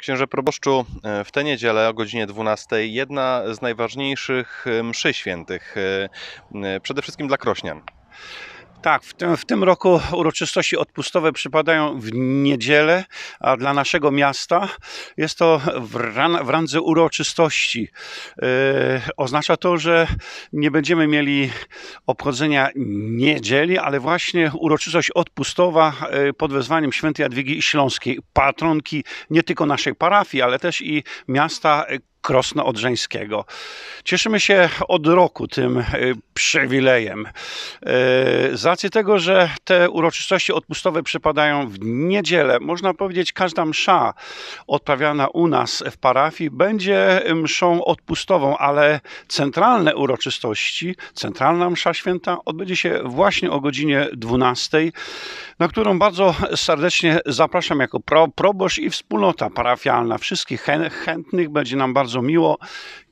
Księże proboszczu, e, w tę niedzielę o godzinie 12 jedna z najważniejszych e, mszy świętych, e, przede wszystkim dla Krośnian. Tak, w tym, w tym roku uroczystości odpustowe przypadają w niedzielę, a dla naszego miasta jest to w, ran, w randze uroczystości. Yy, oznacza to, że nie będziemy mieli obchodzenia niedzieli, ale właśnie uroczystość odpustowa yy, pod wezwaniem świętej Jadwigi Śląskiej, patronki nie tylko naszej parafii, ale też i miasta e, Krosno-Odrzeńskiego. Cieszymy się od roku tym y, przywilejem. Y, z racji tego, że te uroczystości odpustowe przypadają w niedzielę, można powiedzieć, każda msza odprawiana u nas w parafii będzie mszą odpustową, ale centralne uroczystości, centralna msza święta odbędzie się właśnie o godzinie 12, na którą bardzo serdecznie zapraszam jako pro, proboszcz i wspólnota parafialna. Wszystkich chętnych będzie nam bardzo bardzo miło,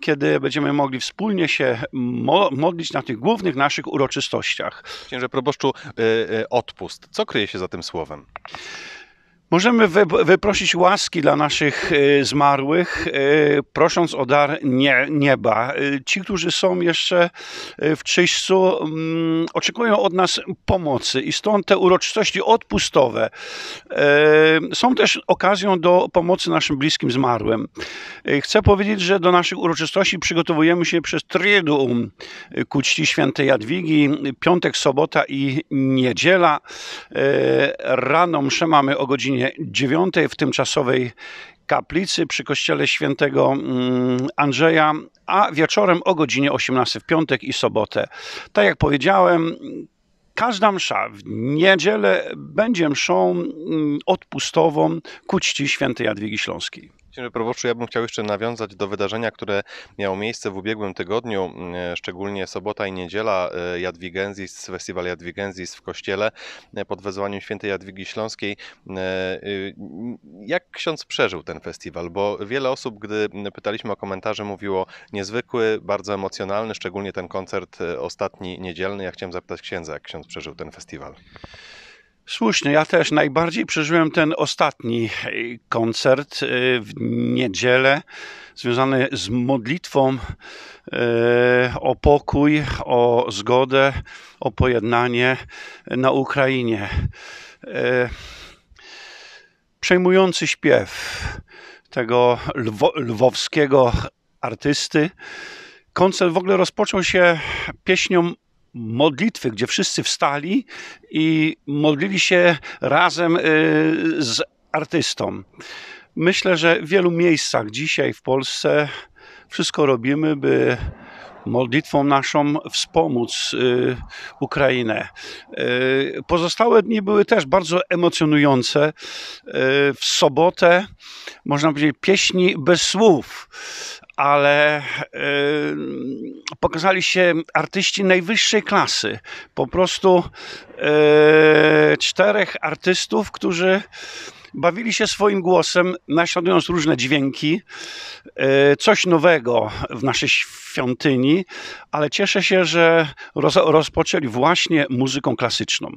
kiedy będziemy mogli wspólnie się mo modlić na tych głównych naszych uroczystościach. Księże proboszczu, yy, odpust. Co kryje się za tym słowem? Możemy wyprosić łaski dla naszych y, zmarłych, y, prosząc o dar nieba. Y, ci, którzy są jeszcze w czyśćcu, mm, oczekują od nas pomocy i stąd te uroczystości odpustowe są też okazją do pomocy naszym bliskim zmarłym. Chcę powiedzieć, że do naszych uroczystości przygotowujemy się przez Triduum ku czci świętej Jadwigi, piątek, sobota i niedziela. Rano mszę mamy o godzinie godzinie 9 w tymczasowej kaplicy przy kościele świętego mm, Andrzeja, a wieczorem o godzinie 18 w piątek i sobotę. Tak jak powiedziałem, każda msza w niedzielę będzie mszą mm, odpustową ku czci świętej Jadwigi Śląskiej. Dzień dobry, proboszczu. Ja bym chciał jeszcze nawiązać do wydarzenia, które miało miejsce w ubiegłym tygodniu, e, szczególnie sobota i niedziela e, Jadwigenzis, festiwal Jadwigenzis w kościele e, pod wezwaniem świętej Jadwigi Śląskiej. Jak ksiądz przeżył ten festiwal? Bo wiele osób, gdy pytaliśmy o komentarze, mówiło niezwykły, bardzo emocjonalny, szczególnie ten koncert ostatni niedzielny. Ja chciałem zapytać księdza, jak ksiądz przeżył ten festiwal. Słusznie, ja też najbardziej przeżyłem ten ostatni koncert y, w niedzielę, związany z modlitwą y, o pokój, o zgodę, o pojednanie na Ukrainie. Y, przejmujący śpiew tego lwo, lwowskiego artysty. Koncert w ogóle rozpoczął się pieśnią modlitwy, gdzie wszyscy wstali i modlili się razem y, z artystą. Myślę, że w wielu miejscach dzisiaj w Polsce wszystko robimy, by modlitwą naszą wspomóc y, Ukrainę. Y, pozostałe dni były też bardzo emocjonujące. w sobotę, można powiedzieć, pieśni bez słów ale y, pokazali się artyści najwyższej klasy. Po prostu y, czterech artystów, którzy bawili się swoim głosem, naśladując różne dźwięki. E, coś nowego w naszej świątyni, ale cieszę się, że roz, rozpoczęli właśnie muzyką klasyczną.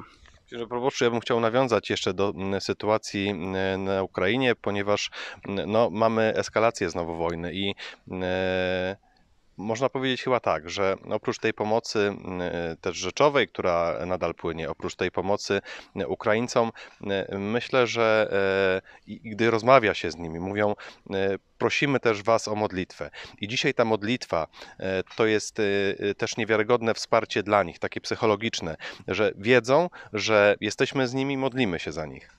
Że proboszczu, ja bym chciał nawiązać jeszcze do mm, sytuacji mm, na Ukrainie, ponieważ mm, no, mamy eskalację znowu wojny i e, można powiedzieć chyba tak, że oprócz tej pomocy y, też rzeczowej, która nadal płynie, oprócz tej pomocy y, Ukraińcom, y, myślę, że gdy rozmawia się z nimi, mówią, prosimy też Was o modlitwę. I dzisiaj ta modlitwa to jest też niewiarygodne wsparcie dla nich, takie psychologiczne, że wiedzą, że jesteśmy z nimi, modlimy się za nich.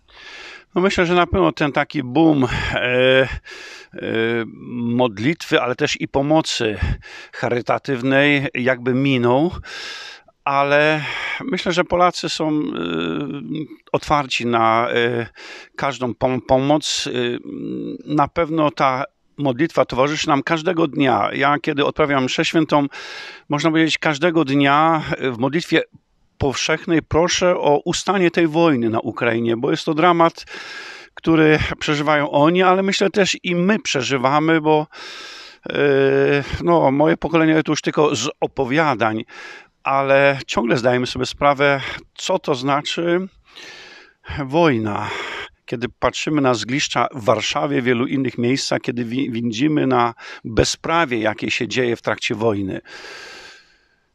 No myślę, że na pewno ten taki boom e, e, modlitwy, ale też i pomocy charytatywnej jakby minął ale myślę, że Polacy są e, otwarci na każdą pom pomoc. na pewno ta modlitwa towarzyszy nam każdego dnia. Ja, kiedy odprawiam mszę świętą, można powiedzieć, każdego dnia w modlitwie powszechnej proszę o ustanie tej wojny na Ukrainie, bo jest to dramat, który przeżywają oni, ale myślę też i my przeżywamy, bo e, no, moje pokolenie to już tylko z opowiadań, ale ciągle zdajemy sobie sprawę, co to znaczy wojna. Kiedy patrzymy na zgliszcza w Warszawie, w wielu innych miejscach, kiedy widzimy na bezprawie, jakie się dzieje w trakcie wojny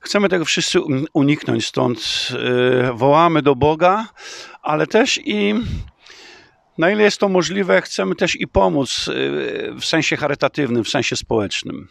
Chcemy tego wszyscy um, uniknąć, stąd y, wołamy do Boga, ale też i na ile jest to możliwe, chcemy też i pomóc y, w sensie charytatywnym, w sensie społecznym.